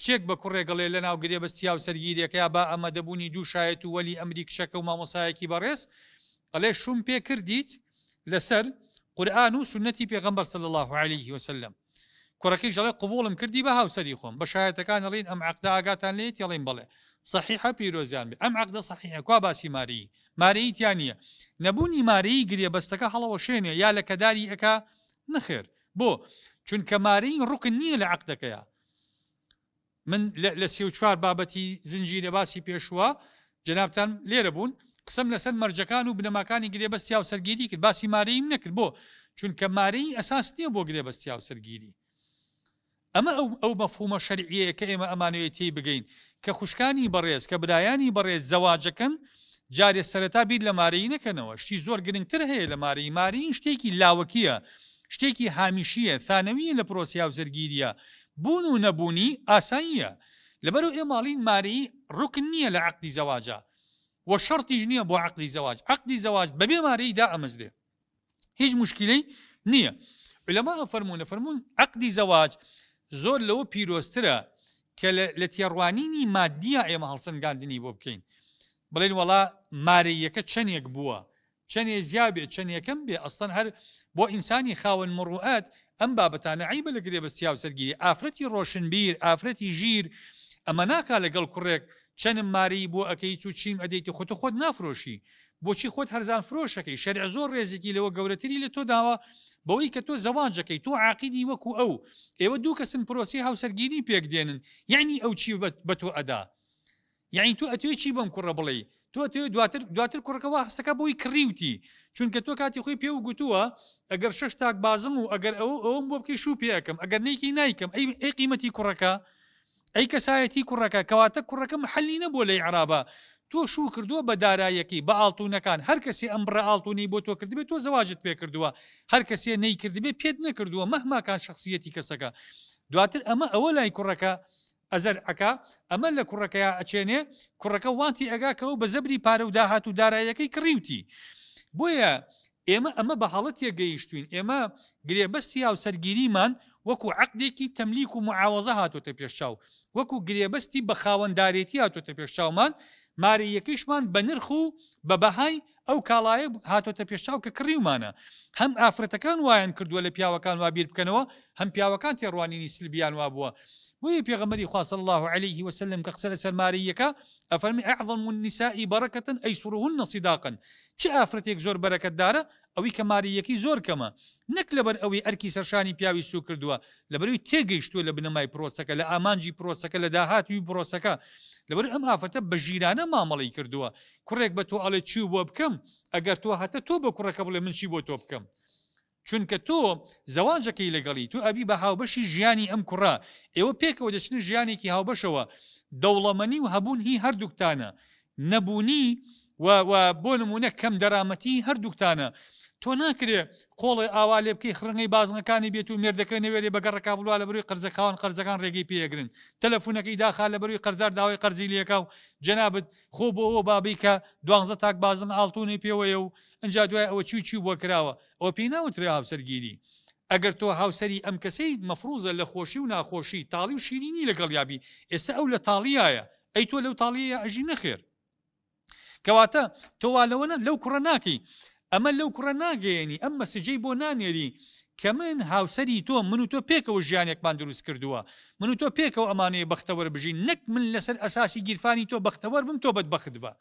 کچێک بە کوڕێگەڵێ لە ناوگرێ بەستیا و سەرگیریەکە بە ئەمە دەبوونی دوو شایەت و وەلی ئەمریک شەکە و مامۆسایەکی بەڕێز ئەلێ شوم پێ کردیت لەسەر قورآن و سنەتی پێغمبەر سل الله عليه وسلم کوڕەکەی ژەڵێ قوبولم کردی بە هاوسری خۆم بە شایەتەکان ئەڵین ئەم عقدا ئاگاتان لێت یڵین بڵێ صحیح پیرۆزیان بێ ئەم عقدە صحیح کو باسی ماری مارەیتیان نیە نەبوونی مارەی گرێ بەستەکە هەڵەوە شوێنێ یا لە کەداری ئەک نخێر بۆ چونکە مارەی ڕوکن نییە لە عقدەکەیە من لە سێ و چوار بابەتی زنجیرە باسی پێشوە جنابان لێرە بوون قسم لەسەر مەرجەکان و بنەماکانی گرێبەستیا و سەرگیری کرد باسی مارەیم نەکرد بۆ چونکە مارەی ئەساس نییە بۆ گرێبەستیا و سەرگیری ئەمە ئەو ئەو مەفهومە شەرعەیە کە ئێمە ئەمانوێتی بگەین کە خوشکانی بەڕێز کە برایانی بەڕێز زەواجەکەن جارێ سەرەتا بیر لە مارەی نەکەنەوە شتی زۆر گرنگتر هەیە لە مارەی مارەی شتێکی لاوەکیە شتێکی هامیشیە ثانەویە لە پرۆسیا و زەرگیریە بوون و نەبوونی ئاسانیە لەبەر و ئێماڵین ماری ڕوکن نییە لە عقدی زەواجە و شرتیش نییە بۆ عقلی زەواج عقدی زەواج بەبێ ماریدا ئەمەزدێ هیچ مشکلەی نییە لەما فەرمونە فەرمونون عقدی زەواج زۆر لەوە پیرۆسترە کە لە تێڕوانینی مادیە ئێمە هەڵسەنگاندنی بۆ بکەین بڵێن وڵا مارەیەکە چەندێک بووە چەندێ زیابێ چەندەکەم بێ ئەستان هەر بۆ ئینسانی خاون مڕوعات ئەم بابەتانە عیبە لە گرێ بەستیا و سەرگیری ئافرەتی ڕۆشنبیر ئافرەتی ژیر ئەمە ناکا لەگەڵ کوڕێک چەندم ماری بۆ ئەەکەی تو چیم ئەدەیتی خۆت خۆت نافرۆشی بۆچی خۆت هەرزان فرۆشەکەی شەرع زۆر ڕێزیکی لەوە گەورەتری لە تۆ داوە بەوەی کە تۆ زەوانجەکەی تۆ عقیدی وەکو ئەو ئێوە دوو کەسن پرۆسی هاوسەرگیری پێک دێنن یعنی ئەو چی بە تۆ ئەدا یعنی تو ئەتوێ چی بەم کوڕە بڵێ تۆ تێ دواتر دواتر کوڕەکەەوە حسەکە بۆی کڕیوتی چونکە تۆ کاتی خۆی پێ و گوتووە ئەگەر شش تاک بازم و ئەگەر ئەو ئەوم بۆ بکەی شو پێەکەم ئەگەر نێکی نیکەم ئەی قیمەتی کوڕەکە ئەی کەسایەتی کوڕەکە کەواتە کوڕەکەم حەلی نەبوو لەی عرابە تۆ شو کردووە بە دارایەکی بە ئاڵتونونەکان هەر کەسی ئەمڕە ئاڵتونی بۆ تۆ کردبێت تۆ زەواجت پێ کردووە هەر کەسێ نەیکردبێ پێت نەکردووە مەهماکان شخصیەتی کەسەکە دواتر ئەمە ئەوە لای کوڕەکە ئەزەر ئەک ئەمە لە کوڕەکەی ئەچێنێ کوڕەکە وانتی ئەگاکەەوە بە زەبری پارە و داهات و دارایەکەی کڕیوتی بۆیە ئێمە ئەمە بە حڵەتە گەیشتوین ئێمە گرێبەستی یا و سەرگیریمان وەکو عقدێکی تەملیک و معوازە هاتۆتە پێشاو وەکو گرێبەستی بە خاوەنددارێتی هاتۆتە پێشاومان ماری یەکەیشمان بە نرخ و بە بەهای ئەو کاڵایە هاتۆتە پێشچاو کە کڕیومانە هەم ئافرەتەکان وایان کردووە لە پیاوەکان وا بیر بکەنەوە هەم پیاوەکان تێڕوانینی سلبیان وا بووە بۆیە پێغەمەری خواصل الله عليه وسلم کە قسە لە سەرماریەکە ئەفەرمی ئەعظم و نیسایی بەەکەتن ئەی سوورون نەسیداقن چ ئافرەتێک زۆر بەرەکەتدارە ئەوی کە ماریەکی زۆر کەمە نەک لەبەر ئەوی ئەرکی سەرشانی پیاوی سو کردووە لەبەروی تێگەیشتووە لە بنەمای پرۆسەکە لە ئامانجی پرۆسەکە لە داهاتوی پرۆسەکە لەبەر ئەم ئافرەتە بە ژیرانە مامەڵی کردووە کوڕێک بە تۆ ئاڵێ چی بۆ بکەم ئەگەر تۆ هەتە تۆ بە کوڕەکە بڵێ منشی بۆ تۆ بکەم چونکە تۆ زەواجەکەی لەگەڵی تو ئەبی بە هاوبەشی ژیانی ئەم کوڕا ئێوە پێکەوە دەچن ژیانێکی هاوبەشەوە دەوڵەمەنی و هەبوون هی هەردووکتانە نەبوونی بۆ نمونە کەم دەرامەتی هەردووکتانە تۆ ناکرێ قۆڵی ئاوا لێ بکەی خڕنگی بازنەکانی بێت و مێردەکەی نوێری بەگەڕەکە بڵوا لە بروی قرزەکان قرزەکان ڕێگەی پێگرن تەلەفونەکەی داخا لە بروی قەرزار داوای قەرزیلیەکە و جەنابەت خۆ بۆ ئەوە بابی کە دوانزە تاک بازن ئاڵتونی پێوەیە و ئەجا دوای ئەوە چی چی بۆ کراوە ئەو پێ ناوترێ هاوسەرگیری ئەگەر تۆ هاوسری ئەم کەسەی مەفروزە لە خۆشی و ناخۆشی تاڵی و شیرینی لەگەڵ یابی ئێستا ئەو لە تاڵیایە ئەی تۆ لەو تاڵیە ئەژی نەخێر کەواتە تۆوا لەوەنە لەو کوڕە ناکەی ئەمە لەو کوڕە ناگەێنی ئەم مەسجەی بۆ نانێری کە من هاوسری تۆ من و تۆ پێکەوە ژیانێکمان دروست کردووە من و تۆ پێکەوە ئەمانەیە بەختەوەەر بژین نەک من لەسەر ئەساسی گیرفانی تۆ بەختەوەەر بم تۆ بەد بەخت بە.